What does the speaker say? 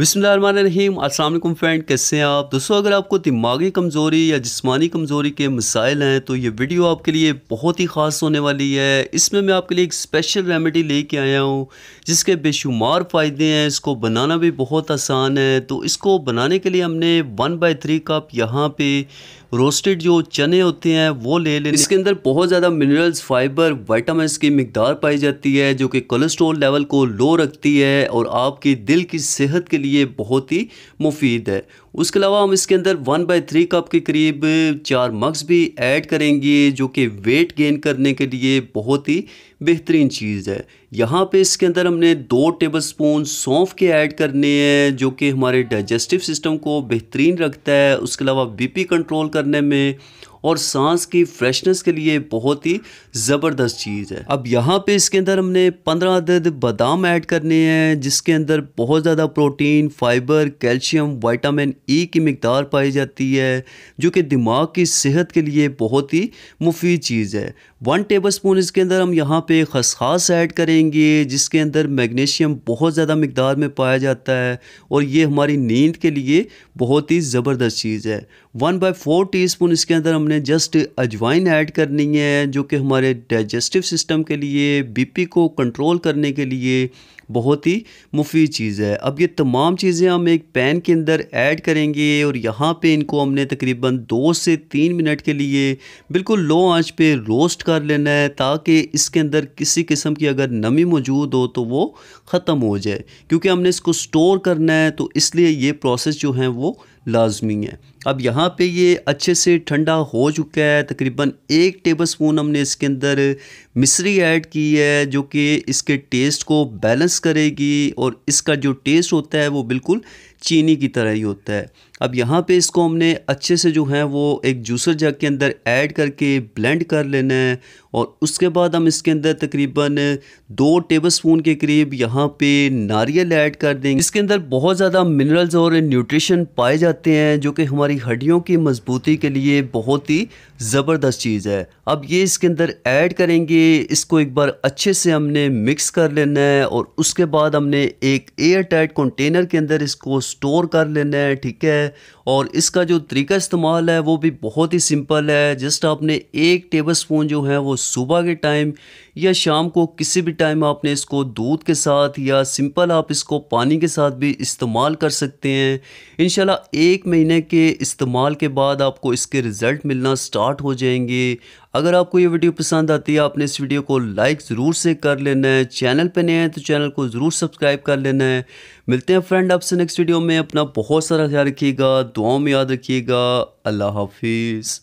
अस्सलाम असल फ्रेंड कैसे हैं आप दोस्तों अगर आपको दिमागी कमज़ोरी या जिस्मानी कमज़ोरी के मसाइल हैं तो ये वीडियो आपके लिए बहुत ही ख़ास होने वाली है इसमें मैं आपके लिए एक स्पेशल रेमेडी लेके आया हूँ जिसके बेशुमार फ़ायदे हैं इसको बनाना भी बहुत आसान है तो इसको बनाने के लिए हमने वन बाई थ्री कप यहाँ पे रोस्टेड जो चने होते हैं वो ले लें इसके अंदर बहुत ज़्यादा मिनरल्स फाइबर वाइटामस की मकदार पाई जाती है जो कि कोलेस्ट्रोल लेवल को लो रखती है और आपकी दिल की सेहत के लिए लिए बहुत ही मुफीद है उसके अलावा हम इसके अंदर वन बाई थ्री कप के करीब चार मग्स भी ऐड करेंगे जो कि वेट गेन करने के लिए बहुत ही बेहतरीन चीज़ है यहाँ पे इसके अंदर हमने दो टेबल स्पून सौंफ के ऐड करने हैं जो कि हमारे डाइजेस्टिव सिस्टम को बेहतरीन रखता है उसके अलावा बीपी कंट्रोल करने में और सांस की फ्रेशनेस के लिए बहुत ही ज़बरदस्त चीज़ है अब यहाँ पे इसके अंदर हमने पंद्रह अदद बादाम ऐड करने हैं जिसके अंदर बहुत ज़्यादा protein fibre calcium vitamin E e की मकदार पाई जाती है जो कि दिमाग की सेहत के लिए बहुत ही मुफीद चीज़ है वन टेबल स्पून इसके अंदर हम यहाँ पे खसखास ऐड करेंगे जिसके अंदर मैग्नीशियम बहुत ज़्यादा मकदार में पाया जाता है और ये हमारी नींद के लिए बहुत ही ज़बरदस्त चीज़ है वन बाई फोर टी इसके अंदर हमने हमने जस्ट अजवाइन ऐड करनी है जो कि हमारे डाइजेस्टिव सिस्टम के लिए बीपी को कंट्रोल करने के लिए बहुत ही मुफीद चीज़ है अब ये तमाम चीज़ें हम एक पैन के अंदर ऐड करेंगे और यहाँ पे इनको हमने तकरीबन दो से तीन मिनट के लिए बिल्कुल लो आंच पे रोस्ट कर लेना है ताकि इसके अंदर किसी किस्म की अगर नमी मौजूद हो तो वो ख़त्म हो जाए क्योंकि हमने इसको स्टोर करना है तो इसलिए ये प्रोसेस जो है वो लाजमी है अब यहाँ पे ये अच्छे से ठंडा हो चुका है तकरीबन एक टेबल स्पून हमने इसके अंदर मिश्री ऐड की है जो कि इसके टेस्ट को बैलेंस करेगी और इसका जो टेस्ट होता है वो बिल्कुल चीनी की तरह ही होता है अब यहाँ पे इसको हमने अच्छे से जो है वो एक जूसर जग के अंदर ऐड करके ब्लेंड कर लेना है और उसके बाद हम इसके अंदर तकरीबन दो टेबल स्पून के करीब यहाँ पे नारियल ऐड कर देंगे इसके अंदर बहुत ज़्यादा मिनरल्स और न्यूट्रिशन पाए जाते हैं जो कि हमारी हमारी हड्डियों की मजबूती के लिए बहुत ही ज़बरदस्त चीज़ है अब ये इसके अंदर ऐड करेंगे इसको एक बार अच्छे से हमने मिक्स कर लेना है और उसके बाद हमने एक एयर टाइट कंटेनर के अंदर इसको स्टोर कर लेना है ठीक है और इसका जो तरीका इस्तेमाल है वो भी बहुत ही सिंपल है जस्ट आपने एक टेबल स्पून जो है वो सुबह के टाइम या शाम को किसी भी टाइम आपने इसको दूध के साथ या सिंपल आप इसको पानी के साथ भी इस्तेमाल कर सकते हैं इन एक महीने के इस्तेमाल के बाद आपको इसके रिज़ल्ट मिलना स्टार्ट हो जाएंगे अगर आपको ये वीडियो पसंद आती है आपने इस वीडियो को लाइक ज़रूर से कर लेना है चैनल पे नए हैं तो चैनल को ज़रूर सब्सक्राइब कर लेना है मिलते हैं फ्रेंड आपसे नेक्स्ट वीडियो में अपना बहुत सारा ख्याल रखिएगा दुआओं में याद रखिएगा अल्लाह हाफिज़